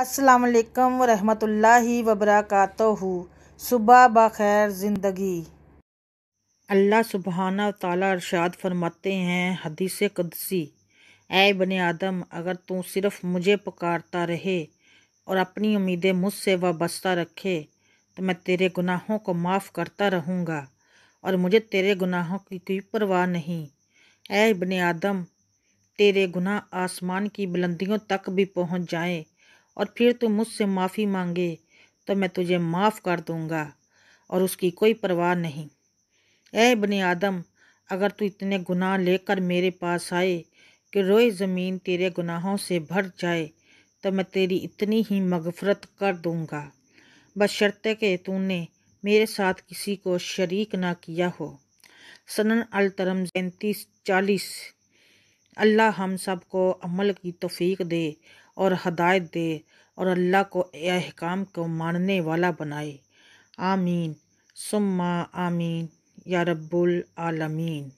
अस्सलाम वालेकुम रहमतुल्लाहि वबरकatuहू सुबह बखैर ज़िंदगी अल्लाह सुबहाना ताला अरशाद फरमाते हैं हदीस कदसी ए बन आदम अगर तू सिर्फ़ मुझे पुकारता रहे और अपनी उम्मीदें मुझसे वाबस्ता रखे तो मैं तेरे गुनाहों को माफ़ करता रहूँगा और मुझे तेरे गुनाहों की कोई परवाह नहीं ए बन आदम तेरे गुनाह आसमान की बुलंदियों तक भी पहुँच जाएँ और फिर तू मुझसे माफ़ी मांगे तो मैं तुझे माफ़ कर दूँगा और उसकी कोई परवाह नहीं ए बने आदम अगर तू इतने गुनाह लेकर मेरे पास आए कि रोए ज़मीन तेरे गुनाहों से भर जाए तो मैं तेरी इतनी ही मगफरत कर दूँगा बशर्ते के तूने मेरे साथ किसी को शरीक ना किया हो सनन अलतरम जैतीस चालीस अल्लाह हम सब को अमल की तोफ़ी दे और हदायत दे और अल्लाह को अहकाम को मानने वाला बनाए आमीन सुम्मा आमीन या रब्बुल आलमीन